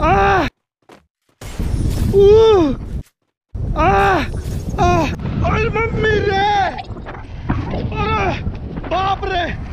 Ah! Ooh! Ah! Ah! Ay, mami, re! Arre! Baap, re!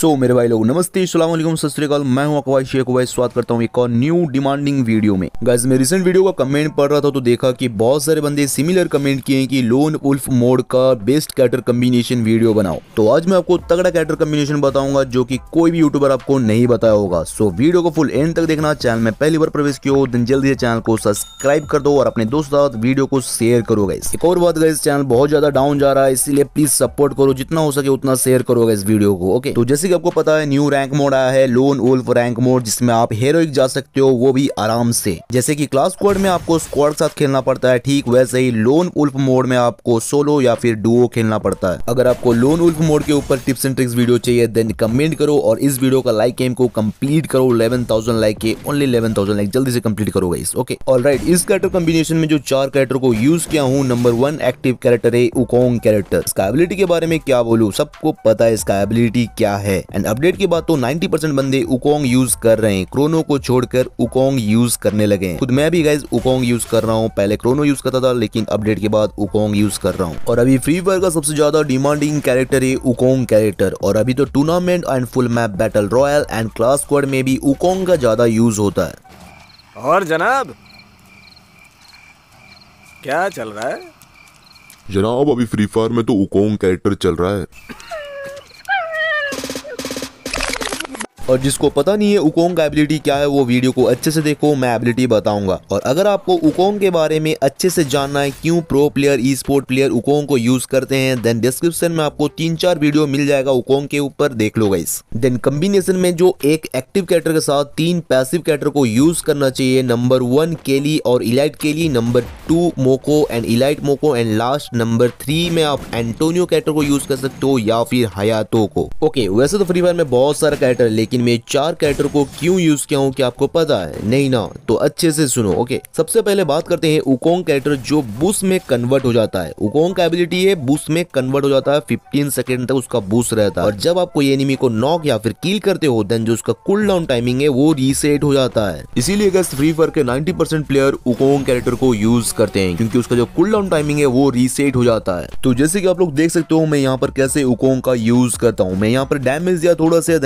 सो so, मेरे भाई लोग नमस्ते सलामकुम सत्याकाल मैं हूं अकवाई शेख वाई स्वागत करता हूं एक और न्यू डिमांडिंग वीडियो में गैस मैं रिसेंट वीडियो का कमेंट पढ़ रहा था तो देखा कि बहुत सारे बंदे सिमिलर कमेंट किए कि लोन उल्फ मोड का बेस्ट कैटर कम्बिनेशन वीडियो बनाओ तो आज मैं आपको तगड़ा कैटर कम्बिनेशन बताऊंगा जो की कोई भी यूट्यूबर आपको नहीं बताया होगा सो so, वीडियो को फुल एंड तक देखना चैनल में पहली बार प्रवेश किया दिन जल्दी चैनल को सब्सक्राइब कर दो और अपने दोस्तों साथ वीडियो को शेयर करो गई एक और बात गई चैनल बहुत ज्यादा डाउन जा रहा है इसलिए प्लीज सपोर्ट करो जितना हो सके उतना शेयर करोगे इस वीडियो को ओके तो जैसे जैसे कि आपको पता है न्यू रैंक मोड आया है लोन उल्फ रैंक मोड जिसमें आप हेरोइक जा सकते हो वो भी आराम से जैसे कि क्लास स्क्वाड में आपको स्क्वाड के साथ खेलना पड़ता है ठीक वैसे ही लोन उल्फ मोड में आपको सोलो या फिर डुओ खेलना पड़ता है अगर आपको लोन उल्फ मोड के ऊपर टिप्स एंड ट्रिक्स वीडियो चाहिए देन कमेंट करो और इस वीडियो का लाइक एम को कम्प्लीट करो इलेवन थाउजेंड लाइक के ओनली इलेवन थाउजेंड लाइक जल्दी से कम्प्लीट करो गाइस ओके ऑल राइट इस कैरेक्टर कॉम्बिनेशन में जो चार कैरेक्टर को यूज किया हूँ नंबर वन एक्टिव कैरेक्टर है उकोंग कैरेक्टर इसका एबिलिटी के बारे में क्या बोलू सबको पता है इसका एबिलिटी क्या है है एंड अपडेट की बात तो 90 परसेंट बंदे उकोंग यूज कर रहे हैं क्रोनो को छोड़कर उकोंग यूज करने लगे खुद मैं भी गाइज उकोंग यूज कर रहा हूँ पहले क्रोनो यूज करता था लेकिन अपडेट के बाद उकोंग यूज कर रहा हूँ और अभी फ्री फायर का सबसे ज्यादा डिमांडिंग कैरेक्टर है उकोंग कैरेक्टर और अभी तो tournament and full map battle royale and clash क्वार में भी उकोंग का ज्यादा यूज होता है और जनाब क्या चल रहा है जनाब अभी फ्री फायर में तो उकोंग कैरेक्टर चल रहा है और जिसको पता नहीं है उकोंग का एबिलिटी क्या है वो वीडियो को अच्छे से देखो मैं एबिलिटी बताऊंगा और अगर आपको उकोंग के बारे में अच्छे से जानना है क्यों pro player e sport player Wukong को यूज करते हैं देन डिस्क्रिप्शन में आपको तीन चार वीडियो मिल जाएगा उकोंग के ऊपर देख लो गाइस देन कम्बिनेशन में जो एक एक्टिव कैटर के साथ तीन पैसिव कैटर को यूज करना चाहिए नंबर वन केली और elite Kelly number two Moco and elite Moco and last number three में आप एंटोनियो कैटर को यूज कर सकते हो या फिर हयातो को ओके वैसे तो फ्री फायर में बहुत सारा कैटर लेकिन लेकिन मैं चार कैरेक्टर को क्यों यूज किया हूँ क्या आपको पता है नहीं ना तो अच्छे से सुनो ओके सबसे पहले बात करते हैं उकोंग कैरेक्टर जो बूस में कन्वर्ट हो जाता है उकोंग का एबिलिटी है बूस में कन्वर्ट हो जाता है फिफ्टीन सेकेंड तक उसका बूस रहता है और जब आप कोई एनिमी को नॉक या फिर कील करते हो देन जो उसका कुल डाउन टाइमिंग है वो रीसेट हो जाता है इसीलिए गैस फ्री फायर के 90 परसेंट प्लेयर उकोंग कैरेक्टर को यूज करते हैं क्योंकि उसका जो कुल डाउन टाइमिंग है वो रीसेट हो जाता है तो जैसे कि आप लोग देख सकते हो मैं यहाँ पर कैसे उकोंग का यूज करता हूँ मैं यहाँ पर डैमेज दिया थोड़ा सा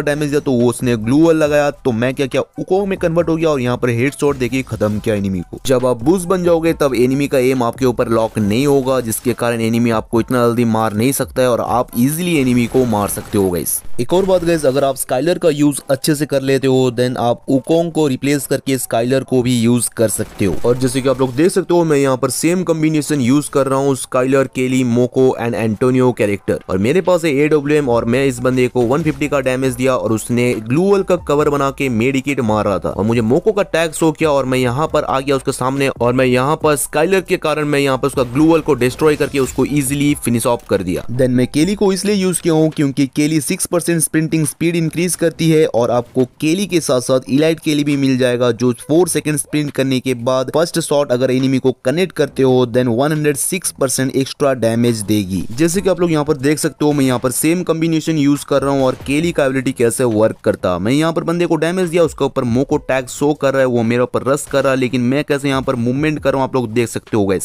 का डैमेज दिया तो वो उसने ग्लू वाल लगाया तो मैं क्या क्या उको में कन्वर्ट हो गया और यहाँ पर हेड शॉट देखिए खत्म किया एनिमी को जब आप बुश बन जाओगे तब एनिमी का एम आपके ऊपर लॉक नहीं होगा जिसके कारण एनिमी आपको इतना जल्दी मार नहीं सकता है और आप इजिली एनिमी को मार सकते हो गई एक और बात गई अगर आप स्काइलर का यूज अच्छे से कर लेते हो देन आप उकोंग को रिप्लेस करके स्काइलर को भी यूज कर सकते हो और जैसे कि आप लोग देख सकते हो मैं यहाँ पर सेम कॉम्बिनेशन यूज कर रहा हूँ स्काइलर केली मोको एंड एंटोनियो कैरेक्टर और मेरे पास है एडब्ल्यू और मैं इस बंदे को 150 का डैमेज दिया किया और उसने ग्लूअल का कवर बना के मेडिकेट मार रहा था और मुझे मोको का टैग शो किया और मैं यहाँ पर आ गया उसके सामने और मैं यहाँ पर स्काइलर के कारण मैं यहाँ पर उसका ग्लूअल को डिस्ट्रॉय करके उसको इजिली फिनिश ऑफ कर दिया देन मैं केली को इसलिए यूज किया हूँ क्योंकि Kelly six percent sprinting speed increase करती है और आपको केली के साथ साथ इलाइट केली भी मिल जाएगा जो फोर सेकेंड स्प्रिंट करने के बाद फर्स्ट शॉट अगर एनिमी को कनेक्ट करते हो देन 106 एक्स्ट्रा डैमेज देगी जैसे कि आप लोग यहाँ पर देख सकते हो मैं यहाँ पर सेम कॉम्बिनेशन यूज कर रहा हूँ और केली का एबिलिटी कैसे वर्क करता मैं यहाँ पर बंदे को डैमेज दिया उसके ऊपर मुंह को टैग शो कर रहा है वो मेरे ऊपर रस कर रहा है लेकिन मैं कैसे यहाँ पर मूवमेंट कर रहा हूँ आप लोग देख सकते हो गए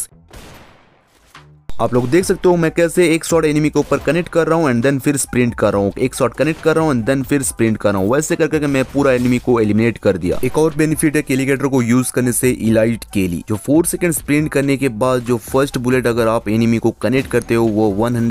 आप लोग देख सकते हो मैं कैसे एक शॉट एनिमी के ऊपर कनेक्ट कर रहा हूँ एंड देन फिर स्प्रिंट कर रहा हूँ एक शॉट कनेक्ट कर रहा हूँ एंड देन फिर स्प्रिंट कर रहा हूँ वैसे करके कर मैं पूरा एनिमी को एलिमिनेट कर दिया एक और बेनिफिट है केलीगेटर को यूज करने से इलाइट केली जो फोर सेकेंड स्प्रिंट करने के बाद जो फर्स्ट बुलेट अगर आप एनिमी को कनेक्ट करते हो वो वन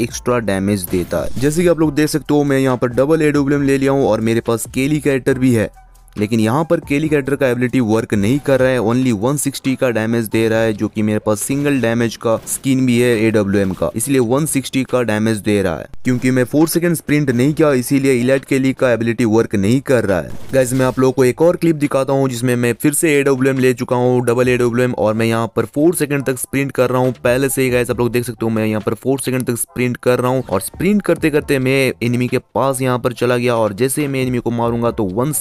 एक्स्ट्रा डैमेज देता है जैसे कि आप लोग देख सकते हो मैं यहाँ पर डबल एडब्ल्यू ले लिया हूँ और मेरे पास केली कैरेक्टर भी है लेकिन यहाँ पर केली कैरेक्टर का एबिलिटी वर्क नहीं कर रहा है ओनली 160 का डैमेज दे रहा है जो कि मेरे पास सिंगल डैमेज का स्किन भी है एडब्ल्यू का इसलिए 160 का डैमेज दे रहा है क्योंकि मैं फोर सेकंड स्प्रिंट नहीं किया इसीलिए इलाइट केली का एबिलिटी वर्क नहीं कर रहा है गैस मैं आप लोगों को एक और क्लिप दिखाता हूँ जिसमें मैं फिर से एडब्ल्यू ले चुका हूँ डबल एडब्ल्यू और मैं यहाँ पर फोर सेकंड तक स्प्रिंट कर रहा हूँ पहले से ही गैस आप लोग देख सकते हो मैं यहाँ पर फोर सेकंड तक स्प्रिंट कर रहा हूँ और स्प्रिंट करते करते मैं एनिमी के पास यहाँ पर चला गया और जैसे मैं एनिमी को मारूंगा तो वन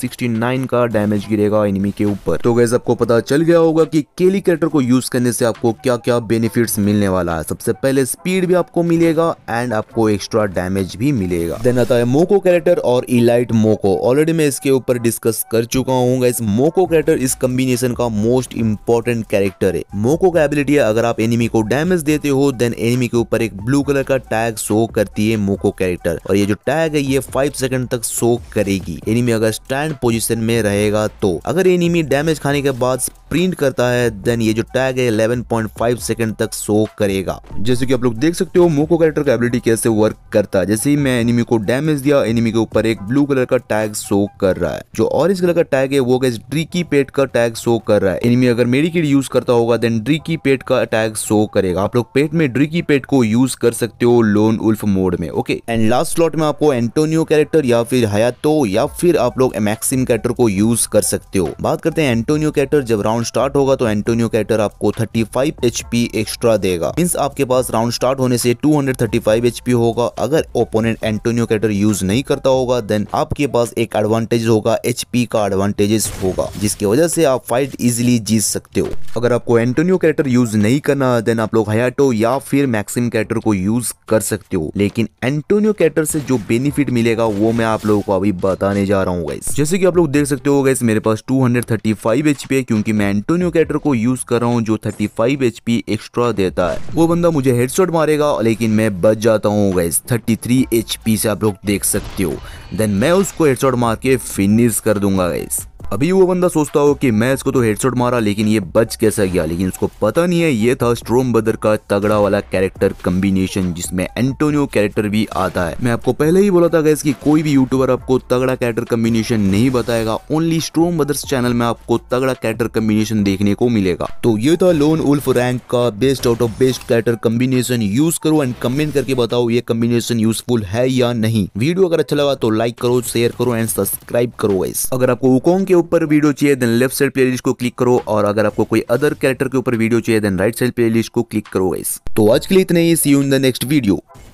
इनका डैमेज गिरेगा एनिमी के ऊपर तो गैस आपको पता चल गया होगा कि केली कैरेक्टर को यूज करने से आपको क्या क्या बेनिफिट्स मिलने वाला है सबसे पहले स्पीड भी आपको मिलेगा एंड आपको एक्स्ट्रा डैमेज भी मिलेगा देन आता है मोको कैरेक्टर और इलाइट मोको ऑलरेडी मैं इसके ऊपर डिस्कस कर चुका हूँ इस मोको कैरेक्टर इस कम्बिनेशन का मोस्ट इम्पोर्टेंट कैरेक्टर है मोको का एबिलिटी है अगर आप एनिमी को डैमेज देते हो देन एनिमी के ऊपर एक ब्लू कलर का टैग शो करती है मोको कैरेक्टर और ये जो टैग है ये फाइव सेकंड तक शो करेगी एनिमी अगर स्टैंड पोजिशन में में रहेगा तो अगर एनिमी डैमेज खाने के बाद प्रिंट करता है देन ये जो टैग है 11.5 सेकंड तक शो करेगा जैसे कि आप लोग देख सकते हो मोको कैरेक्टर का एबिलिटी कैसे वर्क करता है जैसे ही मैं एनिमी को डैमेज दिया एनिमी के ऊपर एक ब्लू कलर का टैग शो कर रहा है जो ऑरेंज कलर का टैग है वो गैस ड्रिकी पेट का टैग शो कर रहा है एनिमी अगर मेडिकेट यूज करता होगा देन ड्रिकी पेट का टैग शो करेगा आप लोग पेट में ड्रिकी पेट को यूज कर सकते हो लोन उल्फ मोड में ओके एंड लास्ट स्लॉट में आपको एंटोनियो कैरेक्टर या फिर हयातो या फिर आप लोग मैक्सिम कैरेक्टर को यूज कर सकते हो बात करते हैं एंटोनियो कैटर जब राउंड स्टार्ट होगा तो एंटोनियो कैटर आपको 35 फाइव एचपी एक्स्ट्रा देगा मीन्स आपके पास राउंड स्टार्ट होने से 235 एचपी होगा अगर ओपोनेंट एंटोनियो कैटर यूज नहीं करता होगा देन आपके पास एक एडवांटेज होगा एचपी का एडवांटेजेस होगा जिसकी वजह से आप फाइट इजिली जीत सकते हो अगर आपको एंटोनियो कैटर यूज नहीं करना देन आप लोग हयाटो या फिर मैक्सिम कैटर को यूज कर सकते हो लेकिन एंटोनियो कैटर से जो बेनिफिट मिलेगा वो मैं आप लोगों को अभी बताने जा रहा हूँ जैसे की आप लोग देख सकते हो गैस मेरे पास 235 एचपी है क्योंकि मैं एंटोनियो कैटर को यूज कर रहा हूँ जो 35 एचपी एक्स्ट्रा देता है वो बंदा मुझे हेडशॉट मारेगा लेकिन मैं बच जाता हूँ गैस 33 एचपी से आप लोग देख सकते हो देन मैं उसको हेडशॉट मार के फिनिश कर दूंगा गैस अभी वो बंदा सोचता हो कि मैं इसको तो हेडसेट मारा लेकिन ये बच कैसा गया लेकिन उसको पता नहीं है ये था स्ट्रोम बदर का तगड़ा वाला कैरेक्टर कम्बिनेशन जिसमें एंटोनियो कैरेक्टर भी आता है मैं आपको पहले ही बोला था कि कोई भी यूट्यूबर आपको तगड़ा कैरेक्टर कम्बिनेशन नहीं बताएगा ओनली स्ट्रोम बदर्स चैनल में आपको तगड़ा कैरेक्टर कम्बिनेशन देखने को मिलेगा तो ये था लोन उल्फ रैंक का best out of best character combination use करो एंड कमेंट करके बताओ ये कम्बिनेशन यूजफुल है या नहीं वीडियो अगर अच्छा लगा तो लाइक करो शेयर करो एंड सब्सक्राइब करो इस अगर आपको उकोंग के ऊपर वीडियो चाहिए देन लेफ्ट साइड प्लेलिस्ट को क्लिक करो और अगर आपको कोई अदर कैरेक्टर के ऊपर वीडियो चाहिए देन राइट साइड प्लेलिस्ट को क्लिक करो इस तो आज के लिए इतने ही see you in the next video